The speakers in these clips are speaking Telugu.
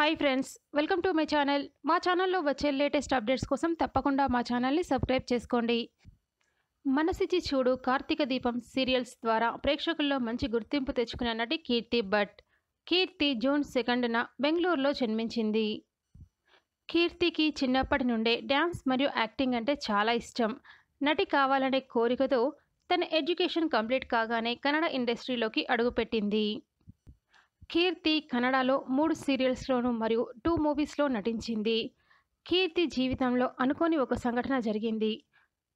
hi friends welcome to my channel మా ఛానల్లో వచ్చే లేటెస్ట్ అప్డేట్స్ కోసం తప్పకుండా మా ఛానల్ని సబ్స్క్రైబ్ చేసుకోండి మనసిచి చూడు కార్తీక దీపం సీరియల్స్ ద్వారా ప్రేక్షకుల్లో మంచి గుర్తింపు తెచ్చుకున్న నటి కీర్తి భట్ కీర్తి జూన్ సెకండ్న బెంగళూరులో జన్మించింది కీర్తికి చిన్నప్పటి నుండే డ్యాన్స్ మరియు యాక్టింగ్ అంటే చాలా ఇష్టం నటి కావాలనే కోరికతో తన ఎడ్యుకేషన్ కంప్లీట్ కాగానే కన్నడ ఇండస్ట్రీలోకి అడుగుపెట్టింది కీర్తి కన్నడలో మూడు సీరియల్స్లోనూ మరియు టూ మూవీస్లో నటించింది కీర్తి జీవితంలో అనుకోని ఒక సంఘటన జరిగింది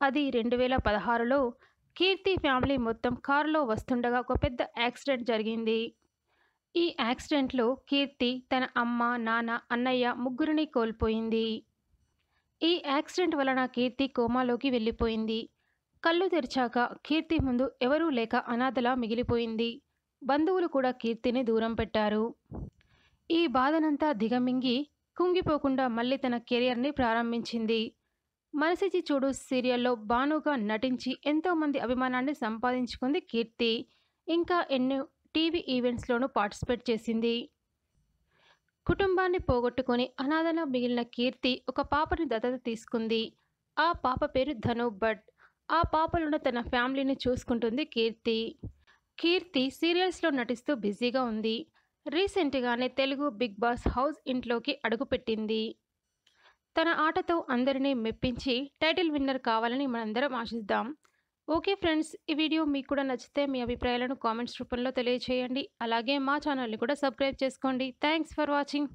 అది రెండు వేల పదహారులో కీర్తి ఫ్యామిలీ మొత్తం కారులో వస్తుండగా ఒక పెద్ద యాక్సిడెంట్ జరిగింది ఈ యాక్సిడెంట్లో కీర్తి తన అమ్మ నాన్న అన్నయ్య ముగ్గురిని కోల్పోయింది ఈ యాక్సిడెంట్ వలన కీర్తి కోమాలోకి వెళ్ళిపోయింది కళ్ళు తెరిచాక కీర్తి ముందు ఎవరూ లేక అనాథలా మిగిలిపోయింది బంధువులు కూడా కీర్తిని దూరం పెట్టారు ఈ బాధనంతా దిగమింగి కుంగిపోకుండా మళ్ళీ తన కెరియర్ని ప్రారంభించింది మనసిచి చూడు సీరియల్లో బానుగా నటించి ఎంతోమంది అభిమానాన్ని సంపాదించుకుంది కీర్తి ఇంకా ఎన్నో టీవీ ఈవెంట్స్లోనూ పార్టిసిపేట్ చేసింది కుటుంబాన్ని పోగొట్టుకుని అనాథన మిగిలిన కీర్తి ఒక పాపని దత్తత తీసుకుంది ఆ పాప పేరు ధను భట్ ఆ పాపలున్న తన ఫ్యామిలీని చూసుకుంటుంది కీర్తి కీర్తి సీరియల్స్లో నటిస్తూ బిజీగా ఉంది రీసెంట్గానే తెలుగు బిగ్ బాస్ హౌస్ ఇంట్లోకి అడుగుపెట్టింది తన ఆటతో అందరినీ మెప్పించి టైటిల్ విన్నర్ కావాలని మనందరం ఆశిద్దాం ఓకే ఫ్రెండ్స్ ఈ వీడియో మీకు కూడా నచ్చితే మీ అభిప్రాయాలను కామెంట్స్ రూపంలో తెలియజేయండి అలాగే మా ఛానల్ని కూడా సబ్స్క్రైబ్ చేసుకోండి థ్యాంక్స్ ఫర్ వాచింగ్